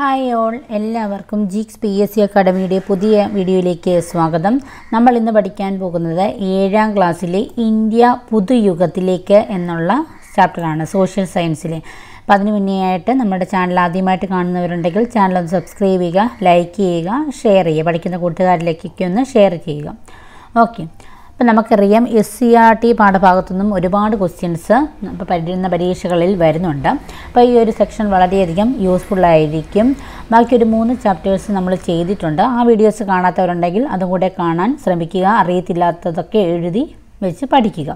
hi all എല്ലാവർക്കും Geeks P S C അക്കാഡമിയുടെ പുതിയ വീഡിയോയിലേക്ക് സ്വാഗതം നമ്മൾ ഇന്ന് പഠിക്കാൻ പോകുന്നത് ഏഴാം ക്ലാസ്സിലെ ഇന്ത്യ പുതുയുഗത്തിലേക്ക് എന്നുള്ള ചാപ്റ്ററാണ് സോഷ്യൽ സയൻസിലെ അപ്പോൾ അതിന് മുന്നേ ആയിട്ട് നമ്മുടെ ചാനൽ ആദ്യമായിട്ട് കാണുന്നവരുണ്ടെങ്കിൽ ചാനൽ ഒന്ന് സബ്സ്ക്രൈബ് ചെയ്യുക ലൈക്ക് ചെയ്യുക ഷെയർ ചെയ്യുക പഠിക്കുന്ന കൂട്ടുകാരിലേക്കൊക്കെ ഒന്ന് ഷെയർ ചെയ്യുക ഓക്കെ അപ്പം നമുക്കറിയാം എസ് സി ആർ ടി പാഠഭാഗത്തു നിന്നും ഒരുപാട് ക്വസ്റ്റ്യൻസ് ഇപ്പോൾ പരുന്ന പരീക്ഷകളിൽ വരുന്നുണ്ട് അപ്പോൾ ഈ ഒരു സെക്ഷൻ വളരെയധികം യൂസ്ഫുള്ളായിരിക്കും ബാക്കി ഒരു മൂന്ന് ചാപ്റ്റേഴ്സ് നമ്മൾ ചെയ്തിട്ടുണ്ട് ആ വീഡിയോസ് കാണാത്തവരുണ്ടെങ്കിൽ അതും കൂടെ കാണാൻ ശ്രമിക്കുക അറിയത്തില്ലാത്തതൊക്കെ എഴുതി വെച്ച് പഠിക്കുക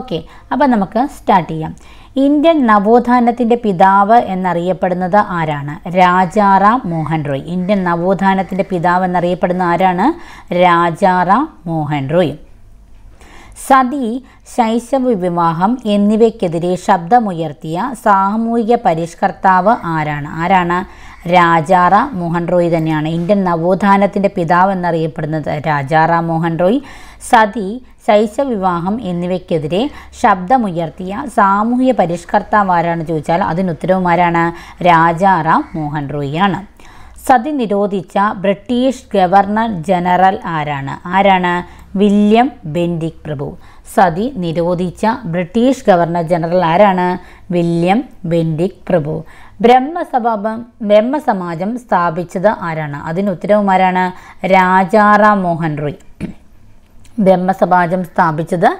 ഓക്കെ അപ്പോൾ നമുക്ക് സ്റ്റാർട്ട് ചെയ്യാം ഇന്ത്യൻ നവോത്ഥാനത്തിൻ്റെ പിതാവ് എന്നറിയപ്പെടുന്നത് ആരാണ് രാജാറാം മോഹൻ റോയ് ഇന്ത്യൻ നവോത്ഥാനത്തിൻ്റെ പിതാവ് എന്നറിയപ്പെടുന്ന ആരാണ് രാജാറാം മോഹൻ റോയ് സതി ശൈശവ വിവാഹം എന്നിവയ്ക്കെതിരെ ശബ്ദമുയർത്തിയ സാമൂഹിക പരിഷ്കർത്താവ് ആരാണ് ആരാണ് രാജാറ മോഹൻ റോയ് തന്നെയാണ് ഇന്ത്യൻ നവോത്ഥാനത്തിൻ്റെ പിതാവ് എന്നറിയപ്പെടുന്നത് രാജാറ മോഹൻ റോയ് സതി വിവാഹം എന്നിവയ്ക്കെതിരെ ശബ്ദമുയർത്തിയ സാമൂഹിക പരിഷ്കർത്താവ് ആരാണെന്ന് ചോദിച്ചാൽ അതിനുത്തരവുമാരാണ് രാജാറാം മോഹൻ റോയിയാണ് സതി നിരോധിച്ച ബ്രിട്ടീഷ് ഗവർണർ ജനറൽ ആരാണ് ആരാണ് വില്യം ബെൻഡിക് പ്രഭു സതി നിരോധിച്ച ബ്രിട്ടീഷ് ഗവർണർ ജനറൽ ആരാണ് വില്യം ബെൻഡിക് പ്രഭു ബ്രഹ്മസഭാപം ബ്രഹ്മസമാജം സ്ഥാപിച്ചത് ആരാണ് അതിന് ഉത്തരവുമാരാണ് രാജാറാം മോഹൻ റോയ് ബ്രഹ്മസമാജം സ്ഥാപിച്ചത്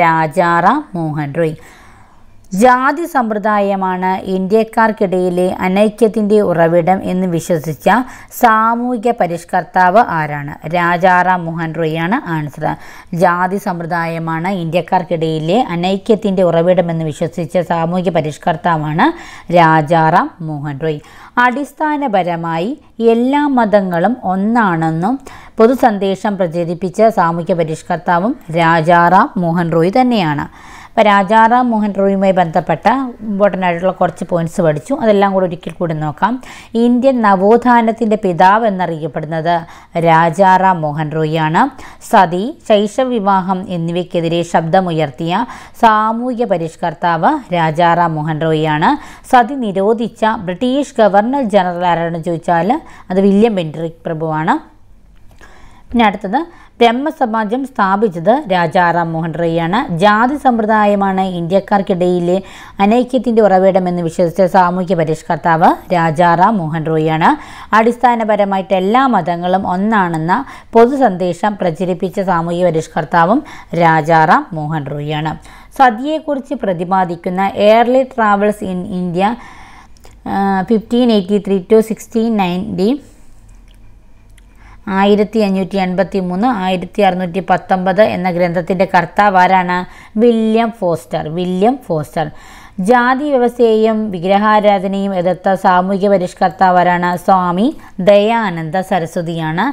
രാജാറാം മോഹൻ റോയ് ജാതി സമ്പ്രദായമാണ് ഇന്ത്യക്കാർക്കിടയിലെ അനൈക്യത്തിൻ്റെ ഉറവിടം എന്ന് വിശ്വസിച്ച സാമൂഹിക പരിഷ്കർത്താവ് ആരാണ് രാജാറാം മോഹൻ റോയാണ് ആൻസർ ജാതി സമ്പ്രദായമാണ് ഇന്ത്യക്കാർക്കിടയിലെ അനൈക്യത്തിൻ്റെ ഉറവിടം എന്ന് വിശ്വസിച്ച സാമൂഹിക പരിഷ്കർത്താവാണ് രാജാറാം മോഹൻ റോയ് അടിസ്ഥാനപരമായി എല്ലാ മതങ്ങളും ഒന്നാണെന്നും പൊതുസന്ദേശം പ്രചരിപ്പിച്ച സാമൂഹ്യ പരിഷ്കർത്താവും രാജാറാം മോഹൻ റോയ് തന്നെയാണ് അപ്പോൾ രാജാറാം മോഹൻ റോയുമായി ബന്ധപ്പെട്ട ഇമ്പോർട്ടൻ്റ് ആയിട്ടുള്ള കുറച്ച് പോയിന്റ്സ് പഠിച്ചു അതെല്ലാം കൂടി ഒരിക്കൽ കൂടി നോക്കാം ഇന്ത്യൻ നവോത്ഥാനത്തിൻ്റെ പിതാവ് എന്നറിയപ്പെടുന്നത് രാജാറാം മോഹൻ റോയിയാണ് സതി വിവാഹം എന്നിവയ്ക്കെതിരെ ശബ്ദമുയർത്തിയ സാമൂഹ്യ പരിഷ്കർത്താവ് രാജാറാം മോഹൻ റോയിയാണ് സതി നിരോധിച്ച ബ്രിട്ടീഷ് ഗവർണർ ജനറൽ ആരാണെന്ന് ചോദിച്ചാൽ അത് വില്യം ബെൻഡ്രിക് പ്രഭുവാണ് പിന്നെ അടുത്തത് ബ്രഹ്മസമാജം സ്ഥാപിച്ചത് രാജാ റാം മോഹൻ റോയിയാണ് ജാതി സമ്പ്രദായമാണ് ഇന്ത്യക്കാർക്കിടയിലെ അനൈക്യത്തിൻ്റെ ഉറവിടമെന്ന് വിശ്വസിച്ച സാമൂഹ്യ പരിഷ്കർത്താവ് രാജാ റാം മോഹൻ റോയിയാണ് അടിസ്ഥാനപരമായിട്ട് എല്ലാ മതങ്ങളും ഒന്നാണെന്ന പൊതു സന്ദേശം പ്രചരിപ്പിച്ച സാമൂഹ്യ പരിഷ്കർത്താവും രാജാ റാം മോഹൻ റോയിയാണ് സദ്യയെക്കുറിച്ച് പ്രതിപാദിക്കുന്ന early travels in India fifteen eighty three to sixteen ninety ആയിരത്തി അഞ്ഞൂറ്റി എൺപത്തി മൂന്ന് ആയിരത്തി അറുന്നൂറ്റി പത്തൊമ്പത് എന്ന ഗ്രന്ഥത്തിൻ്റെ കർത്താവ് ആരാണ് വില്യം ഫോസ്റ്റർ വില്യം ഫോസ്റ്റർ ജാതി വ്യവസ്ഥയെയും വിഗ്രഹാരാധനയും എതിർത്ത സാമൂഹിക പരിഷ്കർത്താവരാണ് സ്വാമി ദയാനന്ദ സരസ്വതിയാണ്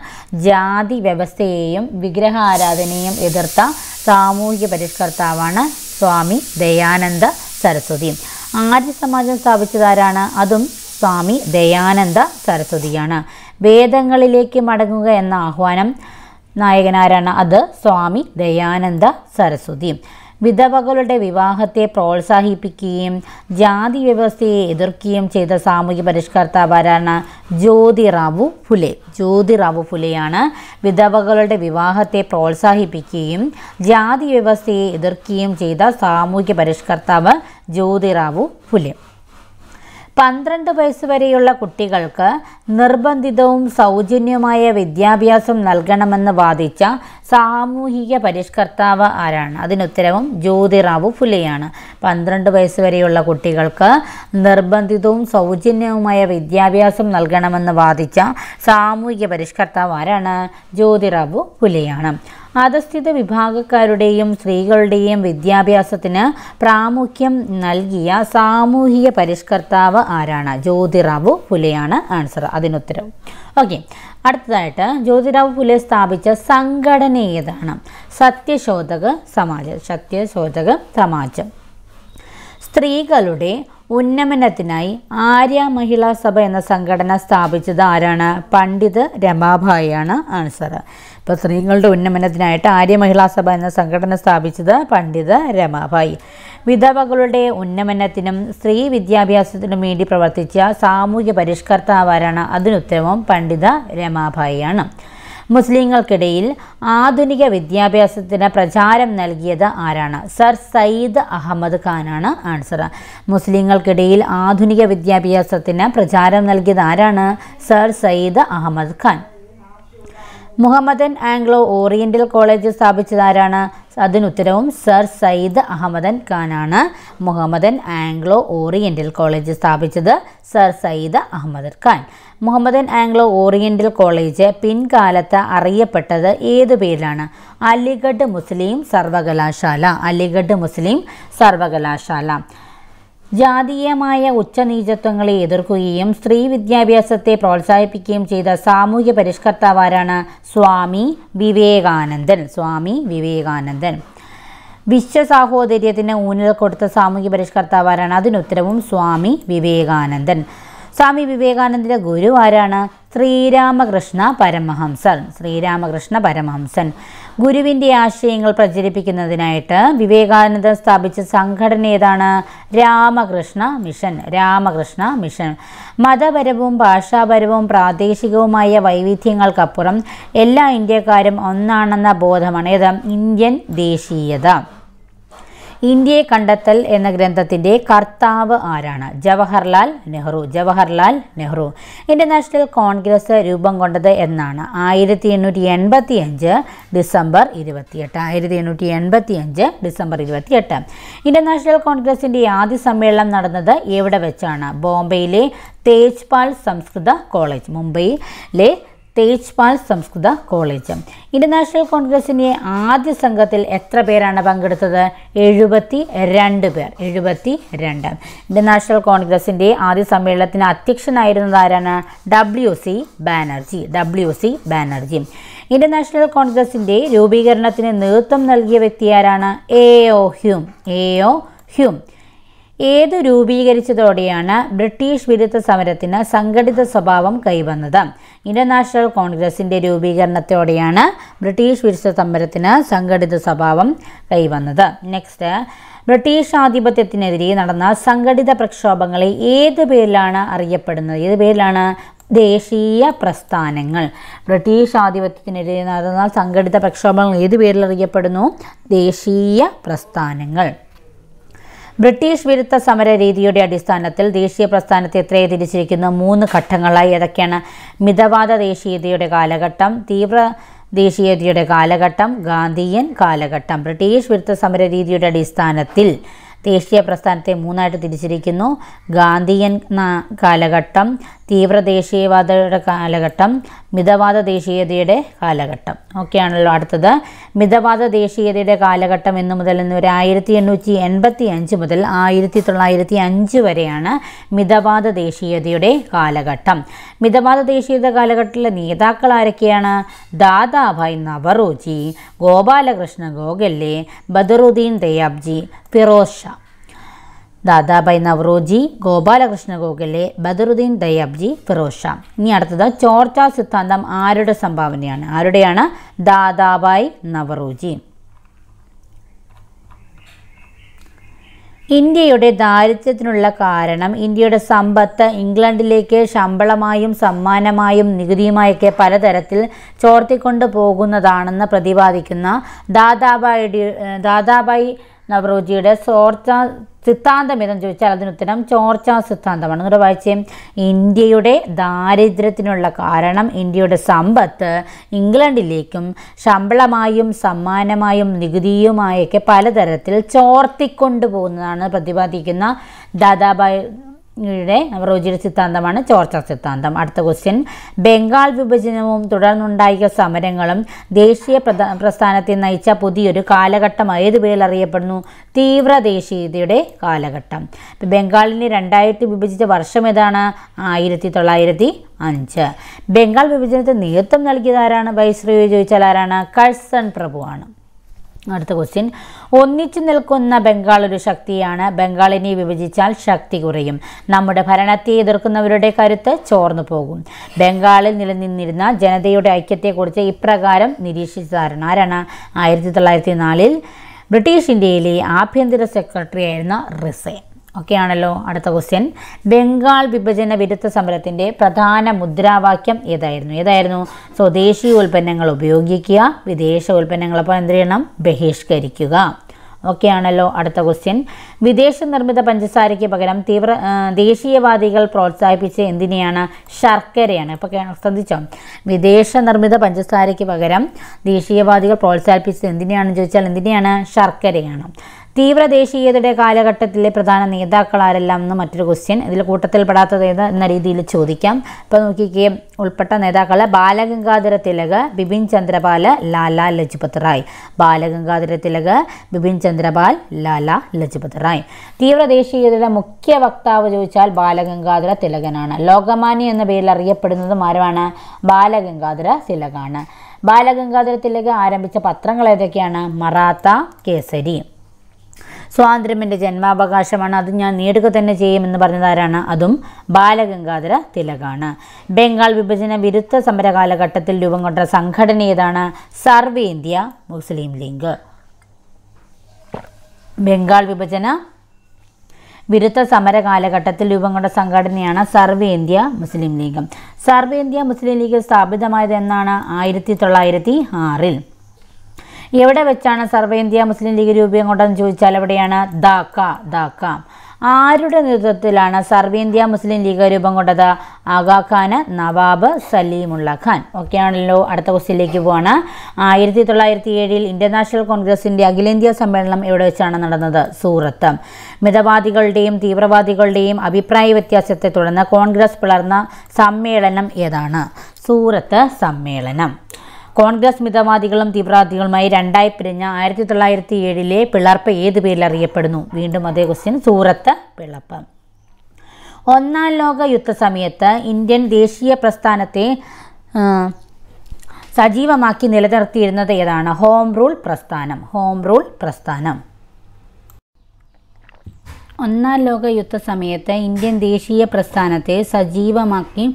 ജാതി വ്യവസ്ഥയെയും വിഗ്രഹാരാധനയും എതിർത്ത സാമൂഹിക പരിഷ്കർത്താവാണ് സ്വാമി ദയാനന്ദ സരസ്വതി ആര്യ സമാജം സ്ഥാപിച്ചതാരാണ് അതും സ്വാമി ദയാനന്ദ സരസ്വതിയാണ് വേദങ്ങളിലേക്ക് മടങ്ങുക എന്ന ആഹ്വാനം നായകനാരാണ് അത് സ്വാമി ദയാനന്ദ സരസ്വതി വിധവകളുടെ വിവാഹത്തെ പ്രോത്സാഹിപ്പിക്കുകയും ജാതി വ്യവസ്ഥയെ എതിർക്കുകയും ചെയ്ത സാമൂഹ്യ പരിഷ്കർത്താവാരാണ് ജ്യോതിറാവു ഫുലെ ജ്യോതിറാവു ഫുലെയാണ് വിധവകളുടെ വിവാഹത്തെ പ്രോത്സാഹിപ്പിക്കുകയും ജാതി വ്യവസ്ഥയെ എതിർക്കുകയും ചെയ്ത സാമൂഹ്യ പരിഷ്കർത്താവ് ജ്യോതിറാവു ഫുലെ പന്ത്രണ്ട് വരെയുള്ള കുട്ടികൾക്ക് നിർബന്ധിതവും സൗജന്യവുമായ വിദ്യാഭ്യാസം നൽകണമെന്ന് വാദിച്ച സാമൂഹിക പരിഷ്കർത്താവ് ആരാണ് അതിനുത്തരവും ജ്യോതിറാവു ഫുലെയാണ് പന്ത്രണ്ട് വരെയുള്ള കുട്ടികൾക്ക് നിർബന്ധിതവും സൗജന്യവുമായ വിദ്യാഭ്യാസം നൽകണമെന്ന് വാദിച്ച സാമൂഹിക പരിഷ്കർത്താവ് ആരാണ് ജ്യോതിറാവു ഫുലെയാണ് അധസ്ഥിത വിഭാഗക്കാരുടെയും സ്ത്രീകളുടെയും വിദ്യാഭ്യാസത്തിന് പ്രാമുഖ്യം നൽകിയ സാമൂഹിക പരിഷ്കർത്താവ് ആരാണ് ജ്യോതിറാവു പുലയാണ് ആൻസർ അതിനുത്തരം ഓക്കെ അടുത്തതായിട്ട് ജ്യോതിറാവു ഫുലെ സ്ഥാപിച്ച സംഘടന ഏതാണ് സത്യശോധക സമാജം സത്യശോധക സമാജം സ്ത്രീകളുടെ ഉന്നമനത്തിനായി ആര്യ മഹിളാ സഭ എന്ന സംഘടന സ്ഥാപിച്ചത് ആരാണ് പണ്ഡിത് രമാഭായിയാണ് ആൻസർ ഇപ്പോൾ സ്ത്രീകളുടെ ഉന്നമനത്തിനായിട്ട് ആര്യ മഹിളാ സഭ എന്ന സംഘടന സ്ഥാപിച്ചത് പണ്ഡിത് രമാഭായി വിധവകളുടെ ഉന്നമനത്തിനും സ്ത്രീ വിദ്യാഭ്യാസത്തിനും വേണ്ടി പ്രവർത്തിച്ച സാമൂഹ്യ പരിഷ്കർത്താവാരാണ് അതിനുത്തരവും പണ്ഡിത രമാഭായിയാണ് മുസ്ലിങ്ങൾക്കിടയിൽ ആധുനിക വിദ്യാഭ്യാസത്തിന് പ്രചാരം നൽകിയത് ആരാണ് സർ സയ്യിദ് അഹമ്മദ് ഖാനാണ് ആൻസർ മുസ്ലിങ്ങൾക്കിടയിൽ ആധുനിക വിദ്യാഭ്യാസത്തിന് പ്രചാരം നൽകിയത് ആരാണ് sir Syed Ahmad Khan Mohammedan Anglo Oriental college സ്ഥാപിച്ചതാരാണ് അതിനുത്തരവും സർ സയ്യിദ് അഹമ്മദൻ ഖാനാണ് മുഹമ്മദൻ ആംഗ്ലോ ഓറിയന്റൽ കോളേജ് സ്ഥാപിച്ചത് sir Syed Ahmad Khan Mohammedan Anglo Oriental college പിൻകാലത്ത് അറിയപ്പെട്ടത് ഏതു പേരിലാണ് അലിഗഡ് മുസ്ലിം സർവകലാശാല അലിഗഡ് മുസ്ലിം സർവകലാശാല ജാതീയമായ ഉച്ചനീചത്വങ്ങളെ എതിർക്കുകയും സ്ത്രീ വിദ്യാഭ്യാസത്തെ പ്രോത്സാഹിപ്പിക്കുകയും ചെയ്ത സാമൂഹ്യ പരിഷ്കർത്താവാരാണ് സ്വാമി വിവേകാനന്ദൻ സ്വാമി വിവേകാനന്ദൻ വിശ്വസാഹോദര്യത്തിന് ഊന്നൽ കൊടുത്ത സാമൂഹ്യ പരിഷ്കർത്താവാരാണ് അതിനുത്തരവും സ്വാമി വിവേകാനന്ദൻ സ്വാമി വിവേകാനന്ദൻ്റെ ഗുരു ആരാണ് ശ്രീരാമകൃഷ്ണ പരമഹംസൻ ശ്രീരാമകൃഷ്ണ പരമഹംസൻ ഗുരുവിൻ്റെ ആശയങ്ങൾ പ്രചരിപ്പിക്കുന്നതിനായിട്ട് വിവേകാനന്ദൻ സ്ഥാപിച്ച സംഘടന ഏതാണ് രാമകൃഷ്ണ മിഷൻ രാമകൃഷ്ണ മിഷൻ മതപരവും ഭാഷാപരവും പ്രാദേശികവുമായ വൈവിധ്യങ്ങൾക്കപ്പുറം എല്ലാ ഇന്ത്യക്കാരും ഒന്നാണെന്ന ബോധമാണ് ഏത് ഇന്ത്യൻ ദേശീയത ഇന്ത്യയെ കണ്ടെത്തൽ എന്ന ഗ്രന്ഥത്തിൻ്റെ കർത്താവ് ആരാണ് ജവഹർലാൽ നെഹ്റു ജവഹർലാൽ നെഹ്റു ഇൻ്റർനാഷണൽ കോൺഗ്രസ് രൂപം കൊണ്ടത് എന്നാണ് ആയിരത്തി എണ്ണൂറ്റി എൺപത്തി അഞ്ച് ഡിസംബർ ഇരുപത്തിയെട്ട് ആയിരത്തി എണ്ണൂറ്റി എൺപത്തി അഞ്ച് ഡിസംബർ ഇരുപത്തിയെട്ട് ഇൻ്റർനാഷണൽ കോൺഗ്രസിൻ്റെ ആദ്യ സമ്മേളനം നടന്നത് എവിടെ വെച്ചാണ് ബോംബെയിലെ തേജ്പാൽ സംസ്കൃത കോളേജ് മുംബൈയിലെ തേജ്പാൽ സംസ്കൃത കോളേജ് ഇന്റർനാഷണൽ കോൺഗ്രസിൻ്റെ ആദ്യ സംഘത്തിൽ എത്ര പേരാണ് പങ്കെടുത്തത് എഴുപത്തി രണ്ട് പേർ എഴുപത്തി രണ്ട് ഇന്റർനാഷണൽ കോൺഗ്രസിൻ്റെ ആദ്യ സമ്മേളനത്തിന് അധ്യക്ഷനായിരുന്നത് ആരാണ് W C Banerjee W C Banerjee international കോൺഗ്രസിൻ്റെ രൂപീകരണത്തിന് നേതൃത്വം നൽകിയ വ്യക്തി ആരാണ് A O Hume A O Hume ഏത് രൂപീകരിച്ചതോടെയാണ് ബ്രിട്ടീഷ് വിരുദ്ധ സമരത്തിന് സംഘടിത സ്വഭാവം കൈവന്നത് ഇന്റർനാഷണൽ കോൺഗ്രസിന്റെ രൂപീകരണത്തോടെയാണ് ബ്രിട്ടീഷ് വിരുദ്ധ സമരത്തിന് സംഘടിത സ്വഭാവം കൈവന്നത് നെക്സ്റ്റ് ബ്രിട്ടീഷ് ആധിപത്യത്തിനെതിരെ നടന്ന സംഘടിത പ്രക്ഷോഭങ്ങളെ ഏത് പേരിലാണ് അറിയപ്പെടുന്നത് ഏത് പേരിലാണ് ദേശീയ പ്രസ്ഥാനങ്ങൾ ബ്രിട്ടീഷ് ആധിപത്യത്തിനെതിരെ നടന്ന സംഘടിത പ്രക്ഷോഭങ്ങൾ ഏത് പേരിൽ അറിയപ്പെടുന്നു ദേശീയ പ്രസ്ഥാനങ്ങൾ ബ്രിട്ടീഷ് വിരുദ്ധ സമര രീതിയുടെ അടിസ്ഥാനത്തിൽ ദേശീയ പ്രസ്ഥാനത്തെ എത്രയെ തിരിച്ചിരിക്കുന്ന മൂന്ന് ഘട്ടങ്ങളായി ഏതൊക്കെയാണ് മിതവാദ ദേശീയതയുടെ കാലഘട്ടം തീവ്ര ദേശീയതയുടെ കാലഘട്ടം ഗാന്ധിയൻ കാലഘട്ടം ബ്രിട്ടീഷ് വിരുദ്ധ സമര രീതിയുടെ അടിസ്ഥാനത്തിൽ ദേശീയ പ്രസ്ഥാനത്തെ മൂന്നായിട്ട് തിരിച്ചിരിക്കുന്നു ഗാന്ധിയൻ കാലഘട്ടം തീവ്ര ദേശീയവാദയുടെ കാലഘട്ടം മിതവാദ ദേശീയതയുടെ കാലഘട്ടം ഓക്കെയാണല്ലോ അടുത്തത് മിതവാദ ദേശീയതയുടെ കാലഘട്ടം എന്നു മുതൽ എന്ന് ഒരു ആയിരത്തി എണ്ണൂറ്റി എൺപത്തി അഞ്ച് മുതൽ ആയിരത്തി തൊള്ളായിരത്തി അഞ്ച് വരെയാണ് മിതവാദ ദേശീയതയുടെ കാലഘട്ടം മിതവാദ ദേശീയത കാലഘട്ടത്തിലെ നേതാക്കൾ ആരൊക്കെയാണ് ദാദാഭായ് നവറോജി ഗോപാലകൃഷ്ണ ഗോഖലെ ബദറുദ്ദീൻ ദയാബ്ജി ഫിറോസ് ഷാ ദാദാബായ് നവറോജി ഗോപാലകൃഷ്ണ ഗോഖലെ ബദറുദ്ദീൻ ദയാബ്ജി ഫിറോഷ ഇനി അടുത്തത് ചോർച്ച സിദ്ധാന്തം ആരുടെ സംഭാവനയാണ് ആരുടെയാണ് ദാദാബായ് നവറോജി ഇന്ത്യയുടെ ദാരിദ്ര്യത്തിനുള്ള കാരണം ഇന്ത്യയുടെ സമ്പത്ത് ഇംഗ്ലണ്ടിലേക്ക് ശമ്പളമായും സമ്മാനമായും നികുതിയുമായൊക്കെ പലതരത്തിൽ ചോർത്തിക്കൊണ്ട് പോകുന്നതാണെന്ന് പ്രതിപാദിക്കുന്ന ദാദാബായിയുടെ ദാദാബായി നവറോജിയുടെ ചോർച്ച സിദ്ധാന്തം ഏതെന്ന് ചോദിച്ചാൽ അതിനുത്തരം ചോർച്ച സിദ്ധാന്തമാണ് നിങ്ങൾ വായിച്ചേ ഇന്ത്യയുടെ ദാരിദ്ര്യത്തിനുള്ള കാരണം ഇന്ത്യയുടെ സമ്പത്ത് ഇംഗ്ലണ്ടിലേക്കും ശമ്പളമായും സമ്മാനമായും നികുതിയുമായൊക്കെ പലതരത്തിൽ ചോർത്തിക്കൊണ്ടു പോകുന്നതാണ് പ്രതിപാദിക്കുന്ന ദാദാബായ് ഇവിടെ റോജിയുടെ സിദ്ധാന്തമാണ് ചോർച്ച സിദ്ധാന്തം അടുത്ത ക്വസ്റ്റ്യൻ ബംഗാൾ വിഭജനവും തുടർന്നുണ്ടായ സമരങ്ങളും ദേശീയ പ്രസ്ഥാനത്തെ നയിച്ച പുതിയൊരു കാലഘട്ടം ഏത് പേരിൽ അറിയപ്പെടുന്നു തീവ്ര ദേശീയതയുടെ കാലഘട്ടം ബംഗാളിനെ രണ്ടായിട്ട് വിഭജിച്ച വർഷം ഏതാണ് ആയിരത്തി തൊള്ളായിരത്തി അഞ്ച് ബംഗാൾ വിഭജനത്തിന് നേതൃത്വം നൽകിയത് ആരാണ് വൈസ്രോയെ ചോദിച്ചാൽ ആരാണ് കഴ്സൺ പ്രഭുവാണ് അടുത്ത ക്വസ്റ്റ്യൻ ഒന്നിച്ചു നിൽക്കുന്ന ബംഗാൾ ഒരു ശക്തിയാണ് ബംഗാളിനെ വിഭജിച്ചാൽ ശക്തി കുറയും നമ്മുടെ ഭരണത്തെ എതിർക്കുന്നവരുടെ കരുത്ത് ചോർന്നു പോകും ബംഗാളിൽ നിലനിന്നിരുന്ന ജനതയുടെ ഐക്യത്തെക്കുറിച്ച് ഇപ്രകാരം നിരീക്ഷിച്ചതാരാണ് ആരാണ് ആയിരത്തി തൊള്ളായിരത്തി നാലിൽ ബ്രിട്ടീഷ് ഇന്ത്യയിലെ ആഭ്യന്തര സെക്രട്ടറി ആയിരുന്ന റിസൈൻ ആണല്ലോ അടുത്ത ക്വസ്റ്റ്യൻ ബംഗാൾ വിഭജന വിരുദ്ധ സമരത്തിൻ്റെ പ്രധാന മുദ്രാവാക്യം ഏതായിരുന്നു ഏതായിരുന്നു സ്വദേശീയ ഉൽപ്പന്നങ്ങൾ ഉപയോഗിക്കുക വിദേശ ഉൽപ്പന്നങ്ങളപ്പോൾ എന്ത് ചെയ്യണം ബഹിഷ്കരിക്കുക ആണല്ലോ അടുത്ത ക്വസ്റ്റ്യൻ വിദേശ നിർമ്മിത പഞ്ചസാരയ്ക്ക് പകരം തീവ്ര ദേശീയവാദികൾ പ്രോത്സാഹിപ്പിച്ച് എന്തിനെയാണ് ശർക്കരയാണ് ഇപ്പോൾ ശ്രദ്ധിച്ചോ വിദേശ നിർമ്മിത പഞ്ചസാരയ്ക്ക് പകരം ദേശീയവാദികൾ പ്രോത്സാഹിപ്പിച്ചത് എന്തിനെയാണെന്ന് ചോദിച്ചാൽ എന്തിനെയാണ് ശർക്കരയാണ് തീവ്ര ദേശീയതയുടെ കാലഘട്ടത്തിലെ പ്രധാന നേതാക്കൾ ആരെല്ലാം എന്ന് മറ്റൊരു ക്വസ്റ്റ്യൻ ഇതിൽ കൂട്ടത്തിൽപ്പെടാത്തത് ഏത് എന്ന രീതിയിൽ ചോദിക്കാം ഇപ്പോൾ നോക്കിക്കേ ഉൾപ്പെട്ട നേതാക്കൾ ബാലഗംഗാധര തിലക് ബിപിൻ ചന്ദ്രപാൽ ലാല ലജ്പത് റായ് ബാലഗംഗാധര തിലക് ബിപിൻ ചന്ദ്രപാൽ ലാല ലജ്പത് റായ് തീവ്ര ദേശീയതയുടെ മുഖ്യ വക്താവ് ചോദിച്ചാൽ ബാലഗംഗാധര തിലകനാണ് ലോകമാന്യ എന്ന പേരിൽ അറിയപ്പെടുന്നതും ആരുമാണ് ബാലഗംഗാധര തിലകാണ് ബാലഗംഗാധര തിലക് ആരംഭിച്ച പത്രങ്ങൾ ഏതൊക്കെയാണ് മറാത്ത കേസരി സ്വാതന്ത്ര്യം എൻ്റെ ജന്മാവകാശമാണ് അത് ഞാൻ നേടുക തന്നെ ചെയ്യുമെന്ന് പറഞ്ഞതാരാണ് അതും ബാലഗംഗാധര തിലകാണ് ബംഗാൾ വിഭജന വിരുദ്ധ സമര കാലഘട്ടത്തിൽ രൂപം കൊണ്ട സംഘടന ഏതാണ് സർവേന്ത്യ മുസ്ലിം ലീഗ് ബംഗാൾ വിഭജന വിരുദ്ധ സമര കാലഘട്ടത്തിൽ രൂപം കൊണ്ട സംഘടനയാണ് സർവേന്ത്യ മുസ്ലിം ലീഗ് സർവേന്ത്യ മുസ്ലിം ലീഗ് സ്ഥാപിതമായത് എന്നാണ് ആയിരത്തി തൊള്ളായിരത്തി ആറിൽ എവിടെ വെച്ചാണ് സർവേ ഇന്ത്യ മുസ്ലിം ലീഗ് രൂപം കൊണ്ടെന്ന് ചോദിച്ചാൽ എവിടെയാണ് ധാക്ക ധാക്ക ആരുടെ നേതൃത്വത്തിലാണ് സർവേ ഇന്ത്യ മുസ്ലിം ലീഗ് രൂപം കൊണ്ടത് ആഗാഖാന് നവാബ് സലീമുള്ള ഖാൻ ഓക്കെ ആണല്ലോ അടുത്ത ക്വസ്റ്റ്യനിലേക്ക് പോവാണ് ആയിരത്തി തൊള്ളായിരത്തി ഏഴിൽ നാഷണൽ കോൺഗ്രസിൻ്റെ അഖിലേന്ത്യാ സമ്മേളനം എവിടെ വെച്ചാണ് നടന്നത് സൂറത്ത് മിതവാദികളുടെയും തീവ്രവാദികളുടെയും അഭിപ്രായ വ്യത്യാസത്തെ തുടർന്ന് കോൺഗ്രസ് പിളർന്ന സമ്മേളനം ഏതാണ് സൂറത്ത് സമ്മേളനം കോൺഗ്രസ് മിതവാദികളും തീവ്രവാദികളുമായി രണ്ടായി പിരിഞ്ഞ ആയിരത്തി തൊള്ളായിരത്തി ഏഴിലെ പിളർപ്പ് ഏത് പേരിൽ അറിയപ്പെടുന്നു വീണ്ടും അതേ ക്വസ്റ്റ്യൻ സൂറത്ത് പിളപ്പ് ഒന്നാം ലോക യുദ്ധ സമയത്ത് ഇന്ത്യൻ ദേശീയ പ്രസ്ഥാനത്തെ സജീവമാക്കി നിലനിർത്തിയിരുന്നത് ഏതാണ് ഹോം റൂൾ പ്രസ്ഥാനം ഹോം റൂൾ പ്രസ്ഥാനം ഒന്നാം ലോക യുദ്ധ സമയത്ത് ഇന്ത്യൻ ദേശീയ പ്രസ്ഥാനത്തെ സജീവമാക്കി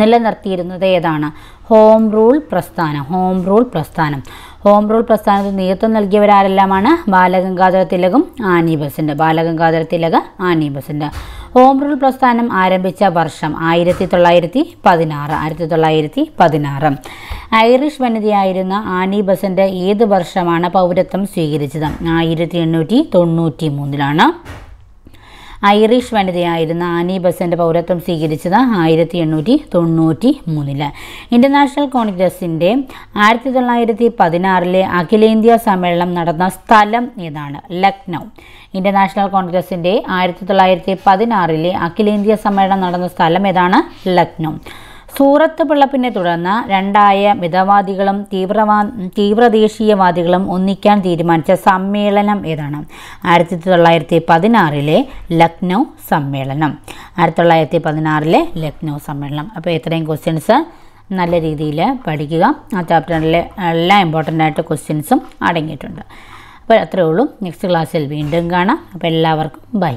നിലനിർത്തിയിരുന്നത് ഏതാണ് ഹോം റൂൾ പ്രസ്ഥാനം ഹോം റൂൾ പ്രസ്ഥാനം ഹോം റൂൾ പ്രസ്ഥാനത്തിന് നേതൃത്വം നൽകിയവരാരെല്ലാമാണ് ബാലഗംഗാധര തിലകും ആനി ബസിൻ്റെ ബാലഗംഗാധര തിലക ആനി ബസിൻ്റെ ഹോം റൂൾ പ്രസ്ഥാനം ആരംഭിച്ച വർഷം ആയിരത്തി തൊള്ളായിരത്തി പതിനാറ് ആയിരത്തി തൊള്ളായിരത്തി പതിനാറ് ഐറിഷ് വനിതയായിരുന്ന ആനി ബസിൻ്റെ ഏത് വർഷമാണ് പൗരത്വം സ്വീകരിച്ചത് ആയിരത്തി എണ്ണൂറ്റി തൊണ്ണൂറ്റി മൂന്നിലാണ് ഐറിഷ് വനിതയായിരുന്ന ആനി ബസൻ്റെ പൗരത്വം സ്വീകരിച്ചത് ആയിരത്തി എണ്ണൂറ്റി തൊണ്ണൂറ്റി മൂന്നില് ഇൻ്റർനാഷണൽ കോൺഗ്രസിൻ്റെ ആയിരത്തി തൊള്ളായിരത്തി പതിനാറിലെ അഖിലേന്ത്യാ സമ്മേളനം നടന്ന സ്ഥലം ഏതാണ് ലക്നൗ ഇൻ്റർനാഷണൽ കോൺഗ്രസിൻ്റെ ആയിരത്തി തൊള്ളായിരത്തി പതിനാറിലെ അഖിലേന്ത്യാ സമ്മേളനം നടന്ന സ്ഥലം ഏതാണ് ലക്നൗ സൂറത്ത് പിള്ളപ്പിനെ തുടർന്ന് രണ്ടായ മിതവാദികളും തീവ്രവാ തീവ്രദേശീയവാദികളും ഒന്നിക്കാൻ തീരുമാനിച്ച സമ്മേളനം ഏതാണ് ആയിരത്തി തൊള്ളായിരത്തി പതിനാറിലെ ലക്നൗ സമ്മേളനം ആയിരത്തി തൊള്ളായിരത്തി പതിനാറിലെ ലക്നൗ സമ്മേളനം അപ്പോൾ ഇത്രയും ക്വസ്റ്റ്യൻസ് നല്ല രീതിയിൽ പഠിക്കുക ആ ചാപ്റ്ററിൽ എല്ലാ ഇമ്പോർട്ടൻ്റ് ആയിട്ട് ക്വസ്റ്റ്യൻസും അടങ്ങിയിട്ടുണ്ട് അപ്പോൾ അത്രേ ഉള്ളൂ നെക്സ്റ്റ് ക്ലാസ്സിൽ വീണ്ടും കാണാം അപ്പോൾ എല്ലാവർക്കും ബൈ